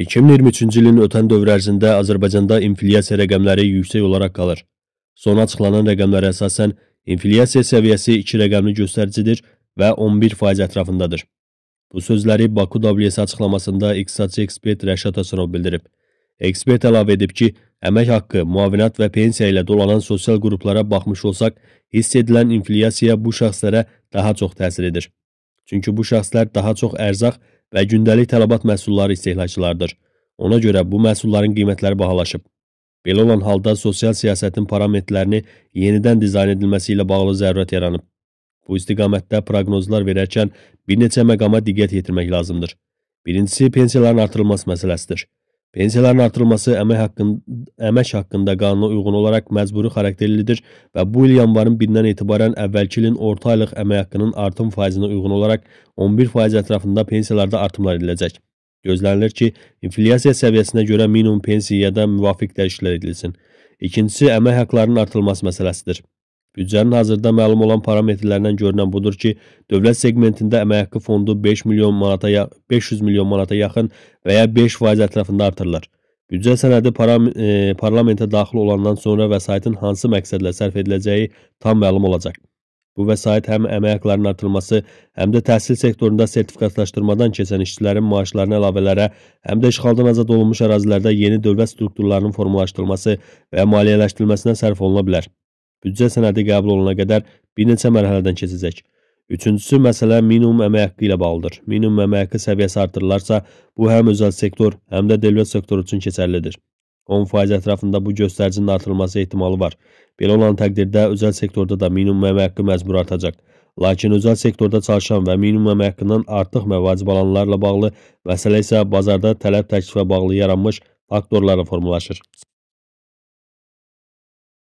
2023-cü ilin ötən dövr ərzində Azərbaycanda inflyasiya rəqəmləri yüksək olaraq qalır. Son açıqlanan rəqəmlərə əsasən inflyasiya səviyyəsi 2 rəqəmli göstəricidir və 11% ətrafındadır. Bu sözləri Baku WS açıqlamasında iqtisadçı ekspert Rəşad Həsənov bildirib. Ekspert əlavə edib ki, əmək haqqı, müavinat və pensiya ilə dolanan sosial qruplara baxmış olsaq, hiss edilən inflyasiya bu şəxslərə daha çox təsir edir. Çünki bu şəxslər daha çox ərzaq və gündəlik tələbat məhsulları istehlakçılardır. Ona görə bu məhsulların qiymətləri bahalaşıb. Belə olan halda sosial siyasətin parametrlərini yenidən dizayn edilməsi ilə bağlı zərurət yaranıb. Bu istiqamətdə proqnozlar verərkən bir neçə məqama diqqət yetirmək lazımdır. Birincisi pensiyaların artırılması məsələsidir. Pensiyaların artırılması əmək haqqın əmək haqqında qanuna uyğun olaraq məcburi xarakterlidir və bu il yanvarın 1-dən etibarən əvvəlki ilin orta aylıq əmək haqqının artım faizinə uyğun olaraq 11% ətrafında pensiyalarda artımlar ediləcək. Gözlənilir ki, inflyasiya səviyyəsinə görə minimum pensiyada müvafiq dəyişikliklər edilsin. İkincisi, əmək haqqlarının artırılması məsələsidir. Büdcənin hazırda məlum olan parametrlərindən görünən budur ki, dövlət segmentində əmək haqqı fondu 5 milyon manata 500 milyon manata yaxın və ya 5% ətrafında artırılır. Büdcə sənədi para, e, parlamentə daxil olandan sonra vəsaitin hansı məqsədlə sərf ediləcəyi tam məlum olacaq. Bu vəsait həm əmək haqlarının artırılması, həm də təhsil sektorunda sertifikatlaşdırmadan keçən işçilərin maaşlarına əlavələrə, həm də işğaldan azad olunmuş ərazilərdə yeni dövlət strukturlarının formalaşdırılması və maliyyələşdirilməsinə sərf oluna bilər. Büdcə sənədi qəbul oluna qədər bir neçə mərhələdən keçəcək. Üçüncüsü məsələ minimum əmək haqqı ilə bağlıdır. Minimum əmək haqqı səviyyəsi artırılarsa, bu həm özəl sektor, həm də dövlət sektoru üçün keçərlidir. 10% ətrafında bu göstəricinin artırılması ehtimalı var. Belə olan təqdirdə özəl sektorda da minimum əmək haqqı məcbur artacaq. Lakin özəl sektorda çalışan və minimum əmək haqqından artıq məvacib alanlarla bağlı məsələ isə bazarda tələb təklifə bağlı yaranmış faktorlarla formalaşır.